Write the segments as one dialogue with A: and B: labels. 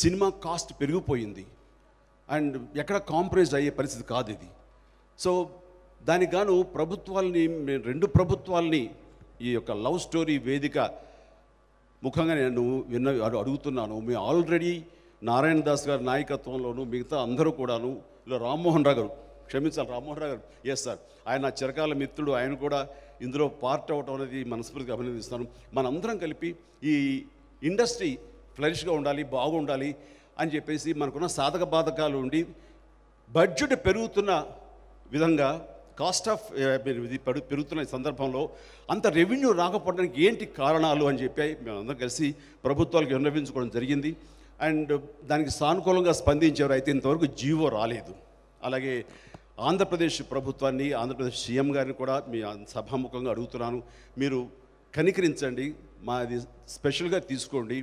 A: cinema cost పెరిగిపోయింది and ఎక్కడ compromise అయ్యే పరిస్థితి కాదు ఇది సో దానికి గాను ప్రభుత్వాలని రెండు ప్రభుత్వాలని ఈ యొక్క లవ్ స్టోరీ వేదిక ముఖంగా నేను విన్న అడుగుతున్నాను మేము ఆల్రెడీ నారాయణ దాస్ గారి నాయకత్వంలోను మిగతా అందరూ కూడాను ఇలా రామ్మోహన్ రావు గారు క్షమించాలి రామ్మోహన్ రావు గారు ఎస్ సార్ ఆయన చిరకాల మిత్రుడు ఆయన కూడా ఇందులో పార్ట్ అవ్వటం అనేది మనస్ఫూర్తిగా అభినందిస్తాను మనందరం కలిపి ఈ ఇండస్ట్రీ ఫ్లరిష్గా ఉండాలి బాగుండాలి అని చెప్పేసి మనకున్న సాధక బాధకాలు ఉండి బడ్జెట్ పెరుగుతున్న విధంగా కాస్ట్ ఆఫ్ ఇది పెరుగుతున్న సందర్భంలో అంత రెవెన్యూ రాకపోవడానికి ఏంటి కారణాలు అని చెప్పి మేమందరం కలిసి ప్రభుత్వాలకు విన్నవించుకోవడం జరిగింది అండ్ దానికి సానుకూలంగా స్పందించేవారు అయితే ఇంతవరకు జీవో రాలేదు అలాగే ఆంధ్రప్రదేశ్ ప్రభుత్వాన్ని ఆంధ్రప్రదేశ్ సీఎం గారిని కూడా మీ సభాముఖంగా అడుగుతున్నాను మీరు కనికరించండి మాది స్పెషల్గా తీసుకోండి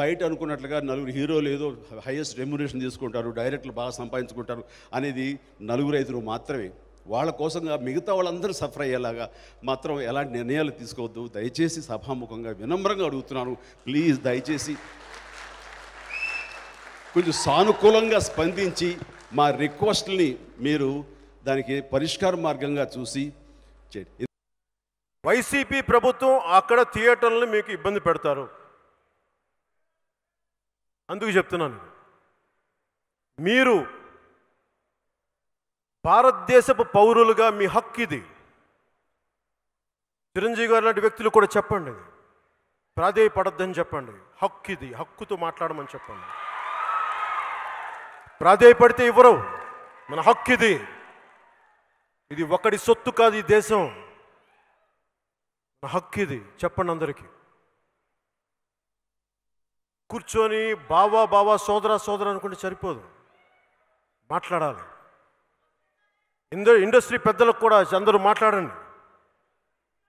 A: బయట అనుకున్నట్లుగా నలుగురు హీరోలు ఏదో హైయెస్ట్ రెమ్యునేషన్ తీసుకుంటారు డైరెక్టర్లు బాగా సంపాదించుకుంటారు అనేది నలుగురు ఐదుగురు మాత్రమే వాళ్ళ కోసంగా మిగతా వాళ్ళందరూ సఫర్ అయ్యేలాగా మాత్రం ఎలాంటి నిర్ణయాలు తీసుకోవద్దు దయచేసి సభాముఖంగా వినమ్రంగా అడుగుతున్నాను ప్లీజ్ దయచేసి కొంచెం సానుకూలంగా స్పందించి మా రిక్వెస్ట్ని మీరు దానికి పరిష్కార మార్గంగా చూసి వైసీపీ ప్రభుత్వం
B: అక్కడ థియేటర్లను మీకు ఇబ్బంది పెడతారు అందుకు చెప్తున్నాను మీరు భారతదేశపు పౌరులుగా మీ హక్కు ఇది చిరంజీవి గారు లాంటి వ్యక్తులు కూడా చెప్పండి అది ప్రాధేయపడద్దని చెప్పండి హక్కు ఇది హక్కుతో మాట్లాడమని చెప్పండి ప్రాధేయపడితే ఇవ్వరు మన హక్కు ఇది ఇది ఒకటి సొత్తు కాదు ఈ దేశం హక్కు ఇది చెప్పండి అందరికీ కూర్చొని బావా బావా సోదర సోదర అనుకుంటే సరిపోదు మాట్లాడాలి ఇండస్ట్రీ పెద్దలకు కూడా అందరూ మాట్లాడండి